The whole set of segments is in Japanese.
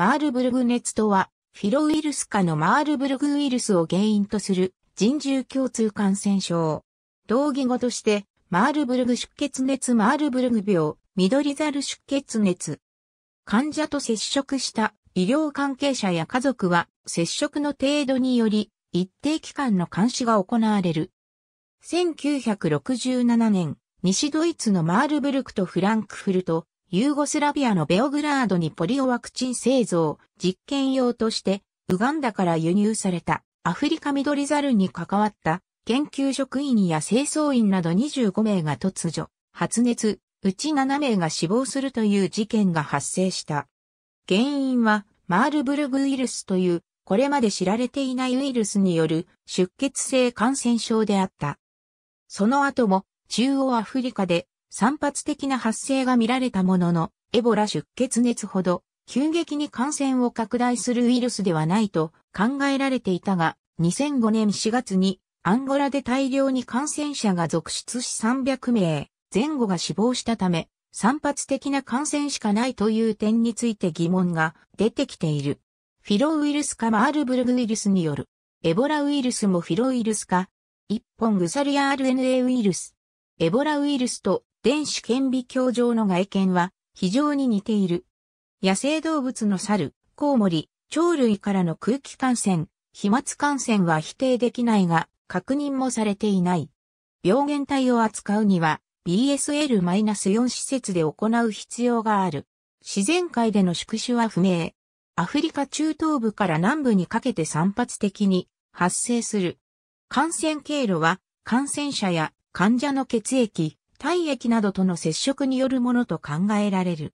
マールブルグ熱とは、フィロウイルス科のマールブルグウイルスを原因とする人獣共通感染症。同義語として、マールブルグ出血熱マールブルグ病、緑猿出血熱。患者と接触した医療関係者や家族は、接触の程度により、一定期間の監視が行われる。1967年、西ドイツのマールブルクとフランクフルト、ユーゴスラビアのベオグラードにポリオワクチン製造、実験用として、ウガンダから輸入されたアフリカミドリザルに関わった研究職員や清掃員など25名が突如、発熱、うち7名が死亡するという事件が発生した。原因は、マールブルグウイルスという、これまで知られていないウイルスによる出血性感染症であった。その後も、中央アフリカで散発的な発生が見られたものの、エボラ出血熱ほど急激に感染を拡大するウイルスではないと考えられていたが、2005年4月にアンゴラで大量に感染者が続出し300名前後が死亡したため、散発的な感染しかないという点について疑問が出てきている。フィロウイルスかマールブルグウイルスによるエボラウイルスもフィロウイルスか一本グサリア RNA ウイルス。エボラウイルスと電子顕微鏡上の外見は非常に似ている。野生動物の猿、コウモリ、鳥類からの空気感染、飛沫感染は否定できないが、確認もされていない。病原体を扱うには、BSL-4 施設で行う必要がある。自然界での宿主は不明。アフリカ中東部から南部にかけて散発的に発生する。感染経路は感染者や患者の血液、体液などとの接触によるものと考えられる。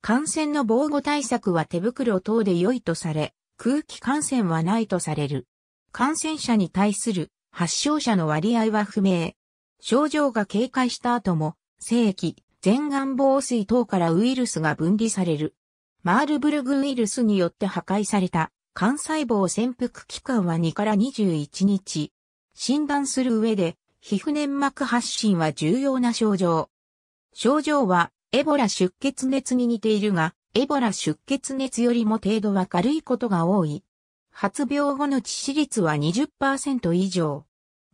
感染の防護対策は手袋等で良いとされ、空気感染はないとされる。感染者に対する発症者の割合は不明。症状が警戒した後も、精液、全顔防水等からウイルスが分離される。マールブルグウイルスによって破壊された肝細胞潜伏期間は2から21日。診断する上で皮膚粘膜発疹は重要な症状。症状は、エボラ出血熱に似ているが、エボラ出血熱よりも程度は軽いことが多い。発病後の致死率は20%以上。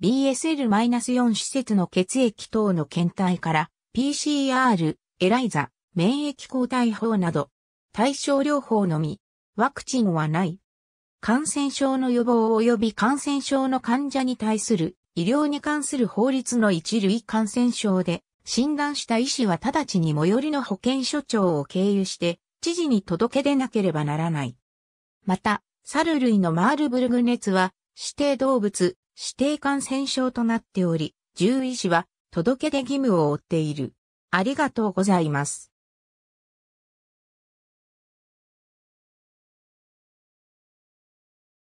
BSL-4 施設の血液等の検体から PCR、エライザ、免疫抗体法など対症療法のみ、ワクチンはない。感染症の予防及び感染症の患者に対する医療に関する法律の一類感染症で、診断した医師は直ちに最寄りの保健所長を経由して、知事に届け出なければならない。また、猿類のマールブルグ熱は、指定動物、指定感染症となっており、獣医師は届け出義務を負っている。ありがとうございます。